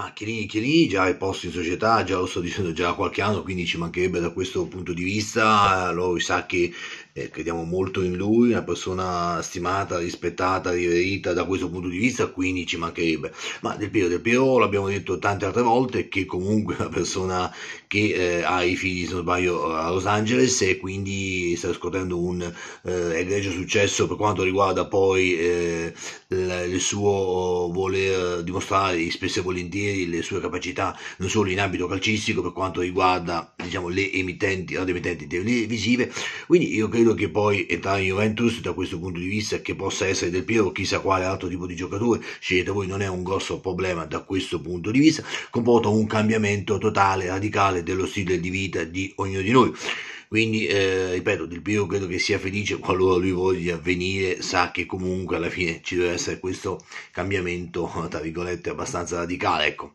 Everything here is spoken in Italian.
Ma Chiellini, Chiellini già è posto in società, già lo sto dicendo già da qualche anno, quindi ci mancherebbe da questo punto di vista, lui sa che eh, crediamo molto in lui, una persona stimata, rispettata, riverita da questo punto di vista, quindi ci mancherebbe. Ma Del Piero, Del Piero l'abbiamo detto tante altre volte, che comunque è una persona che eh, ha i figli, se non sbaglio, a Los Angeles e quindi sta scoprendo un eh, egregio successo per quanto riguarda poi eh, il suo eh, volere eh, dimostrare spesso e volentieri le sue capacità non solo in ambito calcistico per quanto riguarda diciamo, le emittenti, radioemittenti televisive, quindi io credo che poi entrare in Juventus da questo punto di vista che possa essere del Piero chissà quale altro tipo di giocatore, scegliete voi, non è un grosso problema da questo punto di vista, comporta un cambiamento totale, radicale dello stile di vita di ognuno di noi. Quindi, eh, ripeto, Del Piero credo che sia felice qualora lui voglia venire, sa che comunque alla fine ci deve essere questo cambiamento, tra virgolette, abbastanza radicale. Ecco.